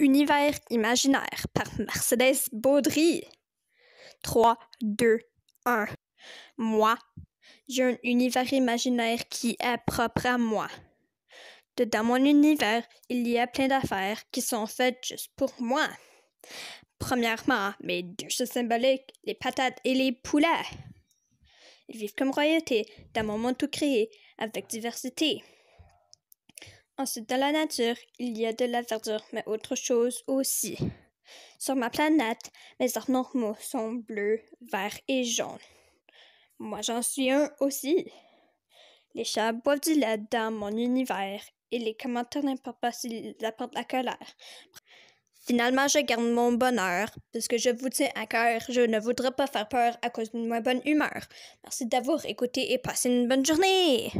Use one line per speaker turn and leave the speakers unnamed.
Univers imaginaire par Mercedes Baudry. 3, 2, 1. Moi, j'ai un univers imaginaire qui est propre à moi. Dans mon univers, il y a plein d'affaires qui sont faites juste pour moi. Premièrement, mes douches symboliques, les patates et les poulets. Ils vivent comme royauté dans mon monde tout créé avec diversité. Ensuite, dans la nature, il y a de la verdure, mais autre chose aussi. Sur ma planète, mes arts normaux sont bleus, verts et jaunes. Moi, j'en suis un aussi. Les chats boivent du lait dans mon univers et les commentaires n'importe pas s'ils apportent la colère. Finalement, je garde mon bonheur, puisque je vous tiens à cœur. Je ne voudrais pas faire peur à cause de ma bonne humeur. Merci d'avoir écouté et passez une bonne journée!